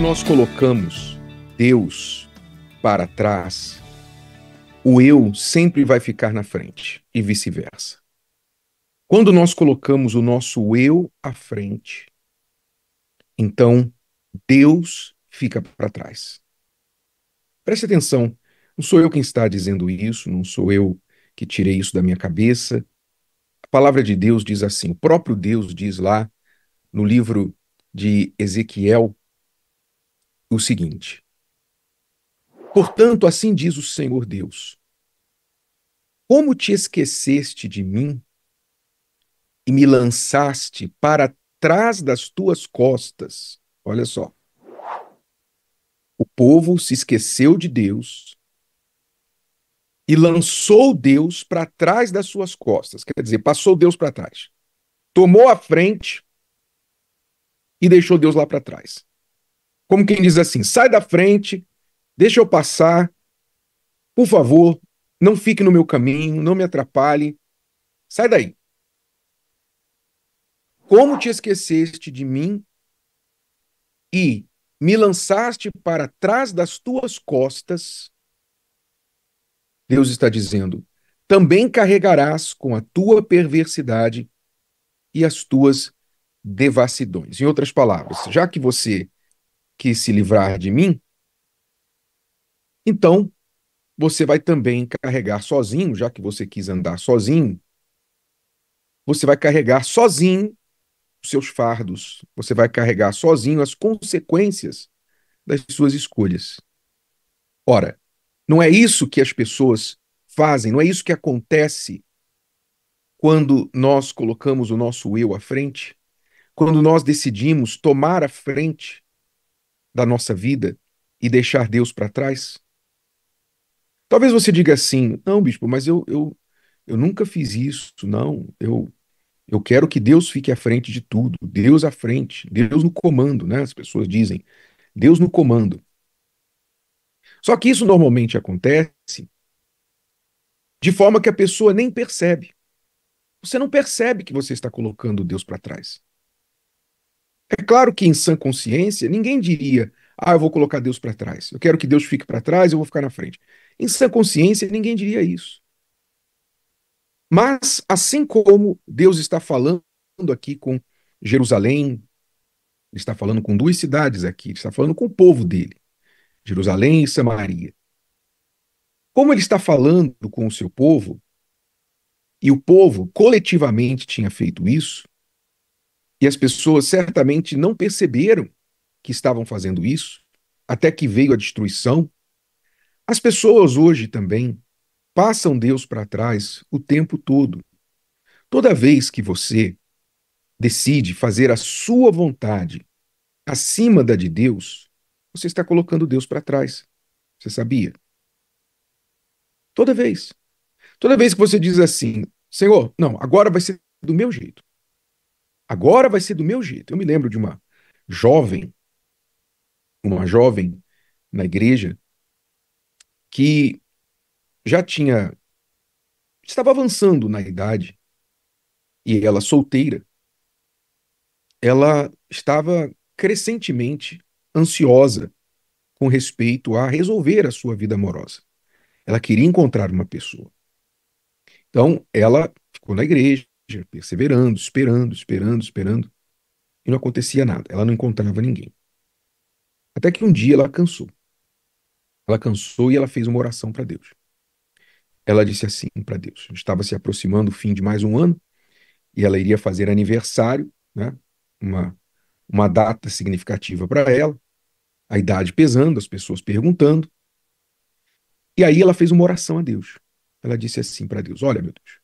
nós colocamos Deus para trás, o eu sempre vai ficar na frente e vice-versa. Quando nós colocamos o nosso eu à frente, então Deus fica para trás. Preste atenção, não sou eu quem está dizendo isso, não sou eu que tirei isso da minha cabeça. A palavra de Deus diz assim, o próprio Deus diz lá no livro de Ezequiel, o seguinte: Portanto, assim diz o Senhor Deus: Como te esqueceste de mim e me lançaste para trás das tuas costas? Olha só. O povo se esqueceu de Deus e lançou Deus para trás das suas costas. Quer dizer, passou Deus para trás. Tomou a frente e deixou Deus lá para trás. Como quem diz assim: sai da frente, deixa eu passar, por favor, não fique no meu caminho, não me atrapalhe, sai daí. Como te esqueceste de mim e me lançaste para trás das tuas costas, Deus está dizendo, também carregarás com a tua perversidade e as tuas devassidões. Em outras palavras, já que você que se livrar de mim, então você vai também carregar sozinho, já que você quis andar sozinho, você vai carregar sozinho os seus fardos, você vai carregar sozinho as consequências das suas escolhas. Ora, não é isso que as pessoas fazem, não é isso que acontece quando nós colocamos o nosso eu à frente, quando nós decidimos tomar a frente da nossa vida e deixar Deus para trás? Talvez você diga assim: não, bispo, mas eu, eu, eu nunca fiz isso, não. Eu, eu quero que Deus fique à frente de tudo, Deus à frente, Deus no comando, né? As pessoas dizem, Deus no comando. Só que isso normalmente acontece de forma que a pessoa nem percebe. Você não percebe que você está colocando Deus para trás. É claro que em sã consciência, ninguém diria, ah, eu vou colocar Deus para trás, eu quero que Deus fique para trás, eu vou ficar na frente. Em sã consciência, ninguém diria isso. Mas, assim como Deus está falando aqui com Jerusalém, ele está falando com duas cidades aqui, ele está falando com o povo dele, Jerusalém e Samaria. Como ele está falando com o seu povo, e o povo coletivamente tinha feito isso, e as pessoas certamente não perceberam que estavam fazendo isso até que veio a destruição. As pessoas hoje também passam Deus para trás o tempo todo. Toda vez que você decide fazer a sua vontade acima da de Deus, você está colocando Deus para trás. Você sabia? Toda vez. Toda vez que você diz assim, Senhor, não, agora vai ser do meu jeito. Agora vai ser do meu jeito. Eu me lembro de uma jovem, uma jovem na igreja, que já tinha. estava avançando na idade, e ela solteira, ela estava crescentemente ansiosa com respeito a resolver a sua vida amorosa. Ela queria encontrar uma pessoa. Então, ela ficou na igreja, perseverando, esperando, esperando, esperando, e não acontecia nada. Ela não encontrava ninguém. Até que um dia ela cansou. Ela cansou e ela fez uma oração para Deus. Ela disse assim para Deus: estava se aproximando o fim de mais um ano e ela iria fazer aniversário, né? uma, uma data significativa para ela, a idade pesando, as pessoas perguntando. E aí ela fez uma oração a Deus. Ela disse assim para Deus: Olha, meu Deus,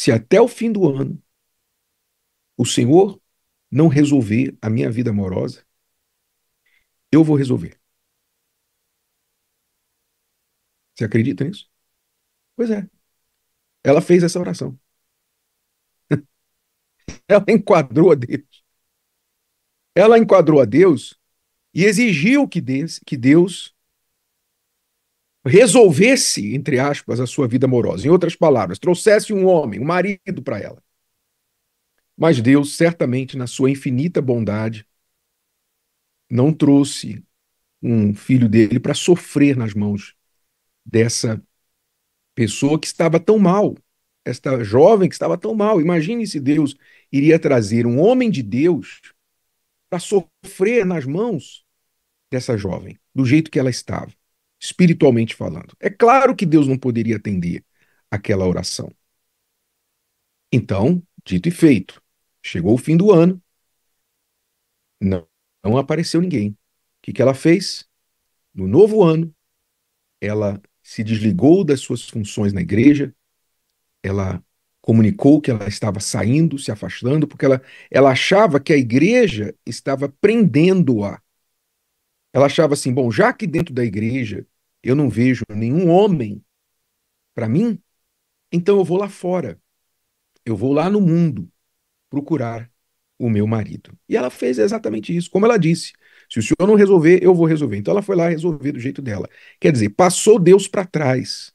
se até o fim do ano o Senhor não resolver a minha vida amorosa, eu vou resolver. Você acredita nisso? Pois é. Ela fez essa oração. Ela enquadrou a Deus. Ela enquadrou a Deus e exigiu que Deus, que Deus resolvesse, entre aspas, a sua vida amorosa. Em outras palavras, trouxesse um homem, um marido para ela. Mas Deus, certamente, na sua infinita bondade, não trouxe um filho dele para sofrer nas mãos dessa pessoa que estava tão mal, esta jovem que estava tão mal. Imagine se Deus iria trazer um homem de Deus para sofrer nas mãos dessa jovem, do jeito que ela estava espiritualmente falando. É claro que Deus não poderia atender aquela oração. Então, dito e feito, chegou o fim do ano, não, não apareceu ninguém. O que, que ela fez? No novo ano, ela se desligou das suas funções na igreja, ela comunicou que ela estava saindo, se afastando, porque ela, ela achava que a igreja estava prendendo-a ela achava assim: bom, já que dentro da igreja eu não vejo nenhum homem para mim, então eu vou lá fora, eu vou lá no mundo procurar o meu marido. E ela fez exatamente isso, como ela disse: se o senhor não resolver, eu vou resolver. Então ela foi lá resolver do jeito dela. Quer dizer, passou Deus para trás.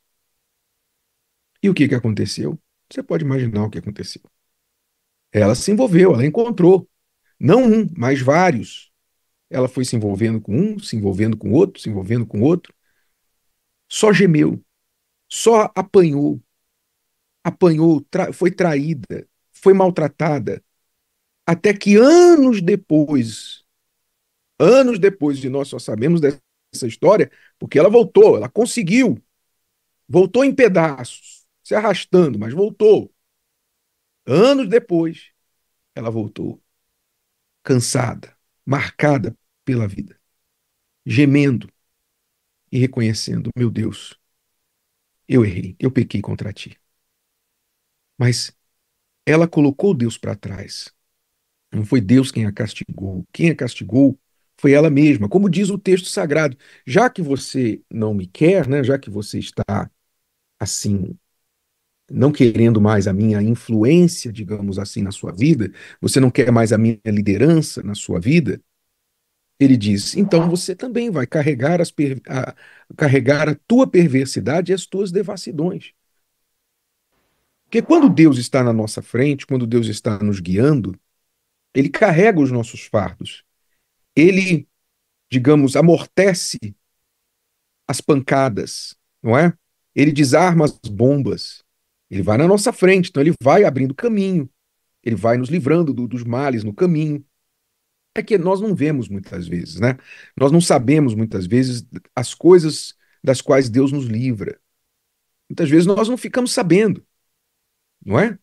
E o que, que aconteceu? Você pode imaginar o que aconteceu. Ela se envolveu, ela encontrou. Não um, mas vários ela foi se envolvendo com um, se envolvendo com outro, se envolvendo com outro. Só gemeu, só apanhou, apanhou, tra foi traída, foi maltratada, até que anos depois, anos depois e nós só sabemos dessa história, porque ela voltou, ela conseguiu, voltou em pedaços, se arrastando, mas voltou. Anos depois, ela voltou, cansada, marcada pela vida, gemendo e reconhecendo: meu Deus, eu errei, eu pequei contra ti. Mas ela colocou Deus para trás. Não foi Deus quem a castigou. Quem a castigou foi ela mesma. Como diz o texto sagrado: já que você não me quer, né, já que você está assim, não querendo mais a minha influência, digamos assim, na sua vida, você não quer mais a minha liderança na sua vida, ele diz: Então você também vai carregar, as per... a... carregar a tua perversidade e as tuas devassidões. Porque quando Deus está na nossa frente, quando Deus está nos guiando, ele carrega os nossos fardos. Ele, digamos, amortece as pancadas, não é? Ele desarma as bombas. Ele vai na nossa frente, então ele vai abrindo caminho. Ele vai nos livrando do, dos males no caminho é que nós não vemos muitas vezes, né? Nós não sabemos muitas vezes as coisas das quais Deus nos livra. Muitas vezes nós não ficamos sabendo, não é?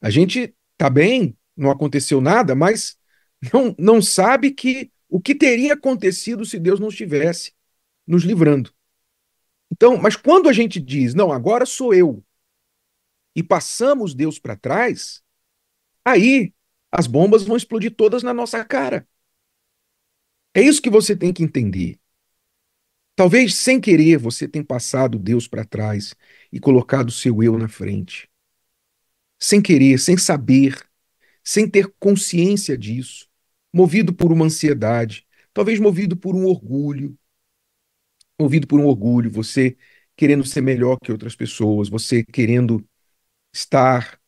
A gente tá bem, não aconteceu nada, mas não, não sabe que o que teria acontecido se Deus não estivesse nos livrando. Então, mas quando a gente diz, não, agora sou eu, e passamos Deus para trás, aí as bombas vão explodir todas na nossa cara. É isso que você tem que entender. Talvez sem querer você tenha passado Deus para trás e colocado o seu eu na frente. Sem querer, sem saber, sem ter consciência disso, movido por uma ansiedade, talvez movido por um orgulho. Movido por um orgulho, você querendo ser melhor que outras pessoas, você querendo estar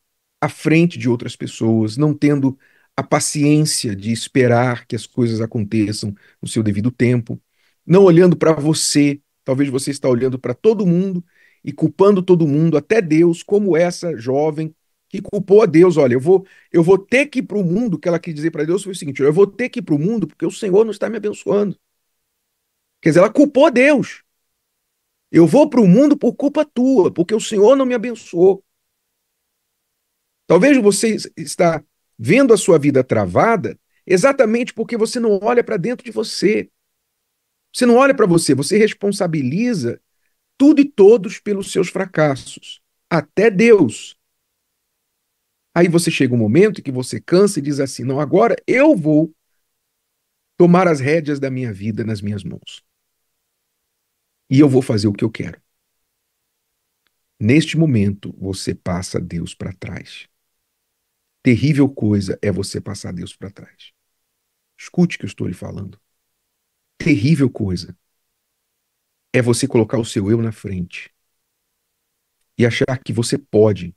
à frente de outras pessoas, não tendo a paciência de esperar que as coisas aconteçam no seu devido tempo, não olhando para você, talvez você está olhando para todo mundo e culpando todo mundo, até Deus, como essa jovem que culpou a Deus. Olha, eu vou, eu vou ter que ir para o mundo. O que ela quis dizer para Deus foi o seguinte: eu vou ter que ir para o mundo porque o Senhor não está me abençoando. Quer dizer, ela culpou a Deus. Eu vou para o mundo por culpa tua, porque o Senhor não me abençoou. Talvez você está vendo a sua vida travada exatamente porque você não olha para dentro de você. Você não olha para você, você responsabiliza tudo e todos pelos seus fracassos, até Deus. Aí você chega um momento que você cansa e diz assim: "Não, agora eu vou tomar as rédeas da minha vida nas minhas mãos. E eu vou fazer o que eu quero." Neste momento, você passa Deus para trás terrível coisa é você passar Deus para trás. Escute o que eu estou lhe falando. Terrível coisa é você colocar o seu eu na frente e achar que você pode,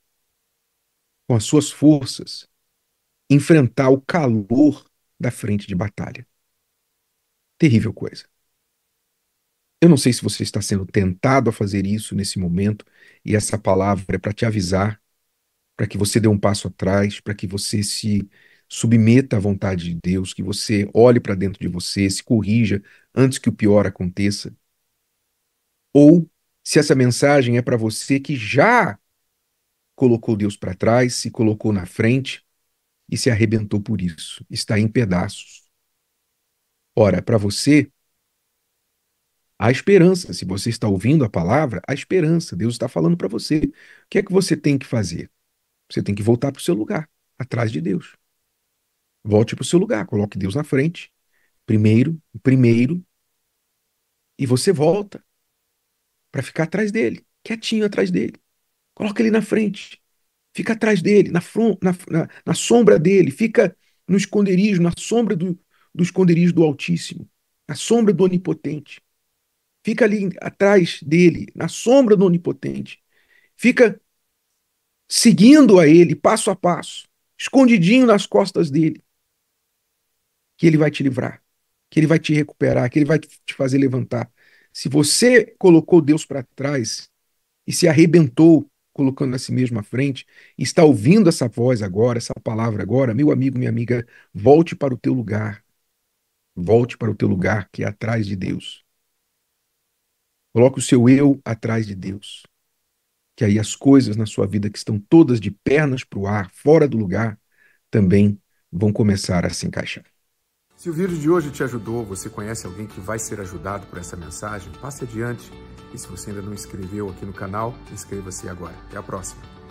com as suas forças, enfrentar o calor da frente de batalha. Terrível coisa. Eu não sei se você está sendo tentado a fazer isso nesse momento, e essa palavra é para te avisar para que você dê um passo atrás, para que você se submeta à vontade de Deus, que você olhe para dentro de você, se corrija antes que o pior aconteça. Ou se essa mensagem é para você que já colocou Deus para trás, se colocou na frente e se arrebentou por isso, está em pedaços. Ora, para você, há esperança. Se você está ouvindo a palavra, há esperança. Deus está falando para você. O que é que você tem que fazer? Você tem que voltar para o seu lugar, atrás de Deus. Volte para o seu lugar, coloque Deus na frente, primeiro, primeiro, e você volta para ficar atrás dele, quietinho atrás dele. Coloca ele na frente, fica atrás dele, na, front, na, na, na sombra dele, fica no esconderijo, na sombra do, do esconderijo do Altíssimo, na sombra do Onipotente. Fica ali atrás dele, na sombra do Onipotente. Fica seguindo a ele passo a passo, escondidinho nas costas dele, que ele vai te livrar, que ele vai te recuperar, que ele vai te fazer levantar. Se você colocou Deus para trás e se arrebentou colocando a si mesmo à frente, está ouvindo essa voz agora, essa palavra agora, meu amigo, minha amiga, volte para o teu lugar. Volte para o teu lugar que é atrás de Deus. Coloque o seu eu atrás de Deus que aí as coisas na sua vida que estão todas de pernas para o ar, fora do lugar, também vão começar a se encaixar. Se o vídeo de hoje te ajudou, você conhece alguém que vai ser ajudado por essa mensagem, passe adiante. E se você ainda não inscreveu aqui no canal, inscreva-se agora. Até a próxima!